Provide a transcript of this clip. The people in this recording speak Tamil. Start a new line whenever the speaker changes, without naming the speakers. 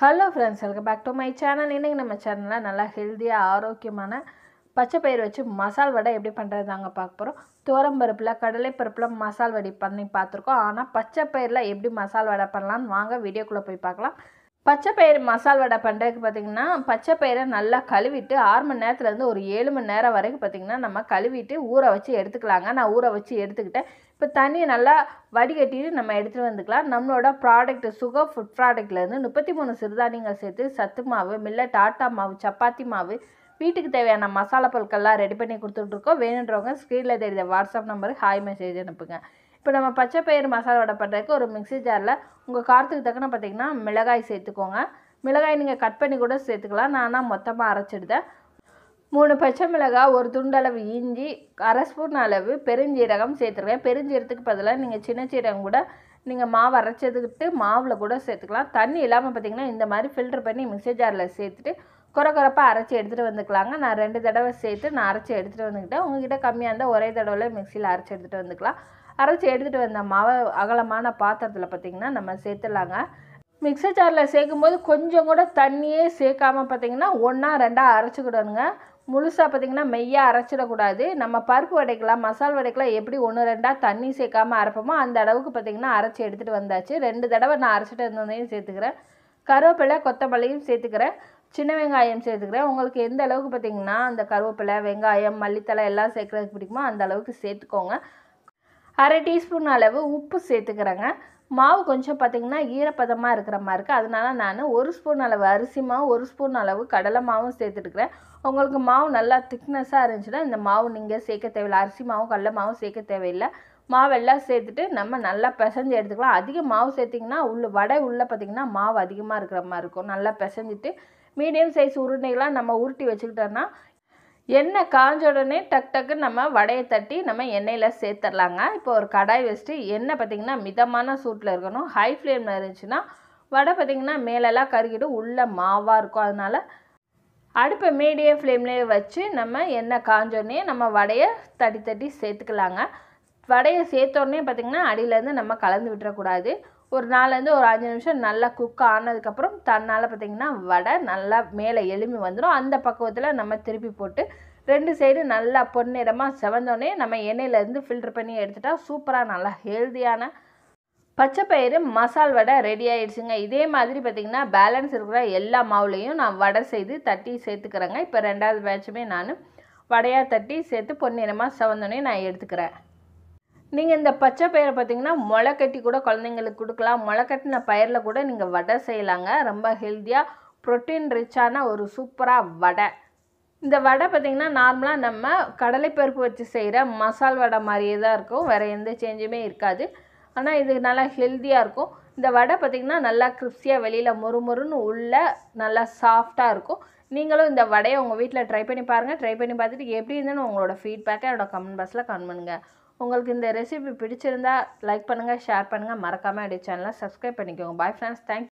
hello friends welcome back to my channel இன்றைக்கி நம்ம சேனலில் நல்லா ஹெல்த்தியாக ஆரோக்கியமான பச்சை பயிர் வச்சு மசால் வடை எப்படி பண்ணுறது நாங்கள் பார்க்க போகிறோம் துவரம் துவரம்பருப்பில் கடலைப்பருப்பில் மசால் வடை பண்ணி பார்த்துருக்கோம் ஆனால் பச்சை பயிரில் எப்படி மசால் வடை பண்ணலான்னு வாங்க வீடியோக்குள்ளே போய் பார்க்கலாம் பச்சை பயிறு மசால் வடை பண்ணுறதுக்கு பார்த்திங்கன்னா பச்சை பயிரை நல்லா கழுவிட்டு ஆறு மணி நேரத்துலேருந்து ஒரு ஏழு மணி நேரம் வரைக்கும் பார்த்திங்கன்னா நம்ம கழுவிட்டு ஊற வச்சு எடுத்துக்கலாங்க நான் ஊற வச்சு எடுத்துக்கிட்டேன் இப்போ தண்ணியை நல்லா வடிகட்டிட்டு நம்ம எடுத்துகிட்டு வந்துக்கலாம் நம்மளோட ப்ராடக்ட் சுகர் ஃபுட் ப்ராடக்ட்லேருந்து முப்பத்தி மூணு சிறுதானியங்கள் சேர்த்து சத்து மாவு மில்லட் ஆட்டா மாவு சப்பாத்தி மாவு வீட்டுக்கு தேவையான மசாலா பொருட்கள்லாம் ரெடி பண்ணி கொடுத்துட்ருக்கோம் வேணுன்றவங்க ஸ்க்ரீனில் தெரியுத வாட்ஸ்அப் நம்பருக்கு ஹாய் மெசேஜ் அனுப்புங்க இப்போ நம்ம பச்சை பயிர் மசாலா வடை பண்ணுறதுக்கு ஒரு மிக்சி ஜாரில் உங்கள் காரத்துக்கு தக்கன பார்த்திங்கன்னா மிளகாய் சேர்த்துக்கோங்க மிளகாய் நீங்கள் கட் பண்ணி கூட சேர்த்துக்கலாம் நான் மொத்தமாக அரைச்சிடுதேன் மூணு பச்சை மிளகாய் ஒரு துண்டளவு இஞ்சி அரை ஸ்பூன் அளவு பெருஞ்சீரகம் சேர்த்துருக்கேன் பெருஞ்சீரத்துக்கு பதிலாக நீங்கள் சின்ன சீரகம் கூட நீங்கள் மாவு அரைச்சதுக்கிட்டு மாவில் கூட சேர்த்துக்கலாம் தண்ணி இல்லாமல் பார்த்திங்கன்னா இந்த மாதிரி ஃபில்டர் பண்ணி மிக்சி ஜாரில் சேர்த்துட்டு குறை குறைப்பாக அரைச்சி எடுத்துகிட்டு வந்துக்கலாங்க நான் ரெண்டு தடவை சேர்த்து நான் அரைச்சி எடுத்துகிட்டு வந்துக்கிட்டேன் உங்கள்கிட்ட கம்மியாக இருந்தால் ஒரே தடவை மிக்சியில் அரைச்சி எடுத்துகிட்டு வந்துக்கலாம் அரைச்சி எடுத்துகிட்டு வந்த மாவை அகலமான பாத்திரத்தில் பார்த்திங்கன்னா நம்ம சேர்த்துடலாங்க மிக்சர் ஜாரில் சேர்க்கும்போது கொஞ்சம் கூட தண்ணியே சேர்க்காமல் பார்த்திங்கன்னா ஒன்றா ரெண்டாக அரைச்சிக்கிடணுங்க முழுசாக பார்த்திங்கன்னா மெய்யாக அரைச்சிடக்கூடாது நம்ம பருப்பு வடைக்கலாம் மசால் வடைக்கலாம் எப்படி ஒன்று ரெண்டாக தண்ணி சேர்க்காமல் அரைப்போமோ அந்த அளவுக்கு பார்த்திங்கன்னா அரைச்சி எடுத்துகிட்டு வந்தாச்சு ரெண்டு தடவை நான் அரைச்சிட்டு இருந்ததையும் சேர்த்துக்கிறேன் கருவேப்பிலை கொத்தமல்லியும் சேர்த்துக்கிறேன் சின்ன வெங்காயம் சேர்த்துக்கிறேன் உங்களுக்கு எந்த அளவுக்கு பார்த்திங்கன்னா அந்த கருவேப்பிலை வெங்காயம் மல்லித்தலை எல்லாம் சேர்க்குறதுக்கு பிடிக்குமோ அந்த அளவுக்கு சேர்த்துக்கோங்க அரை டீஸ்பூன் அளவு உப்பு சேர்த்துக்கிறேங்க மாவு கொஞ்சம் பார்த்திங்கன்னா ஈரப்பதமாக இருக்கிற மாதிரி இருக்குது அதனால் நான் ஒரு ஸ்பூன் அளவு அரிசி மாவு ஒரு ஸ்பூன் அளவு கடலை மாவும் சேர்த்துட்டுக்கிறேன் உங்களுக்கு மாவு நல்லா திக்னஸாக இருந்துச்சுன்னா இந்த மாவு நீங்கள் சேர்க்க தேவையில்லை அரிசி மாவும் கடலை மாவும் சேர்க்க தேவையில்லை மாவெல்லாம் சேர்த்துட்டு நம்ம நல்லா பிசைஞ்சு எடுத்துக்கலாம் அதிக மாவு சேர்த்திங்கன்னா உள்ள வடை உள்ளே பார்த்திங்கன்னா மாவு அதிகமாக இருக்கிற மாதிரி இருக்கும் நல்லா பிசைஞ்சிட்டு மீடியம் சைஸ் உருண்டைகளாக நம்ம உருட்டி வச்சுக்கிட்டோன்னா எண்ணெய் காஞ்ச உடனே டக் டக்கு நம்ம வடையை தட்டி நம்ம எண்ணெயில் சேர்த்துடலாங்க இப்போ ஒரு கடாய் வச்சுட்டு எண்ணெய் பார்த்திங்கன்னா மிதமான சூட்டில் இருக்கணும் ஹை ஃப்ளேமில் இருந்துச்சுன்னா வடை பார்த்திங்கன்னா மேலெல்லாம் கருகிட்டு உள்ளே மாவாக இருக்கும் அதனால் அடுப்பை மீடியம் ஃப்ளேம்லேயே வச்சு நம்ம எண்ணெய் காஞ்சோடனே நம்ம வடையை தட்டி தட்டி சேர்த்துக்கலாங்க வடையை சேர்த்தோடனே பார்த்திங்கன்னா அடியிலேருந்து நம்ம கலந்து விட்டுறக்கூடாது ஒரு நாலுலேருந்து ஒரு அஞ்சு நிமிஷம் நல்லா குக் ஆனதுக்கப்புறம் தன்னால் பார்த்திங்கன்னா வடை நல்லா மேலே எலும்பி வந்துடும் அந்த பக்குவத்தில் நம்ம திருப்பி போட்டு ரெண்டு சைடு நல்லா பொன்னிறமாக செவந்தோடனே நம்ம எண்ணெயிலேருந்து ஃபில்ட்ரு பண்ணி எடுத்துட்டா சூப்பராக நல்லா ஹெல்த்தியான பச்சை பயிறு மசால் வடை ரெடி ஆகிடுச்சுங்க இதே மாதிரி பார்த்திங்கன்னா பேலன்ஸ் இருக்கிற எல்லா மாவுலேயும் நான் வடை செய்து தட்டி சேர்த்துக்கிறேங்க இப்போ ரெண்டாவது பேட்சுமே நான் வடையாக தட்டி சேர்த்து பொன்னிறமாக செவந்தோடனே நான் எடுத்துக்கிறேன் நீங்கள் இந்த பச்சை பயிரை பார்த்தீங்கன்னா மொளை கட்டி கூட குழந்தைங்களுக்கு கொடுக்கலாம் மொளை கட்டின பயிரில் கூட நீங்கள் வடை செய்யலாங்க ரொம்ப ஹெல்த்தியாக ப்ரோட்டீன் ரிச்சான ஒரு சூப்பராக வடை இந்த வடை பார்த்திங்கன்னா நார்மலாக நம்ம கடலைப்பருப்பு வச்சு செய்கிற மசால் வடை மாதிரியே தான் இருக்கும் வேறு எந்த சேஞ்சுமே இருக்காது ஆனால் இது நல்லா ஹெல்த்தியாக இருக்கும் இந்த வடை பார்த்திங்கன்னா நல்லா கிறிஸ்பியாக வெளியில் மொறுமொறுன்னு உள்ளே நல்லா சாஃப்டாக இருக்கும் நீங்களும் இந்த வடையை உங்கள் வீட்டில் ட்ரை பண்ணி பாருங்கள் ட்ரை பண்ணி பார்த்துட்டு எப்படி இருந்தாலும் உங்களோட ஃபீட்பேக்கை என்னோடய கமெண்ட் பாக்ஸில் கமெண்ட் பண்ணுங்கள் உங்களுக்கு இந்த ரெசிபி பிடிச்சிருந்தா லைக் பண்ணுங்கள் ஷேர் பண்ணுங்கள் மறக்காமல் என்னுடைய சேனலை சப்ஸ்கிரைப் பண்ணிக்கோங்க பாய் ஃப்ரெண்ட்ஸ் தேங்க்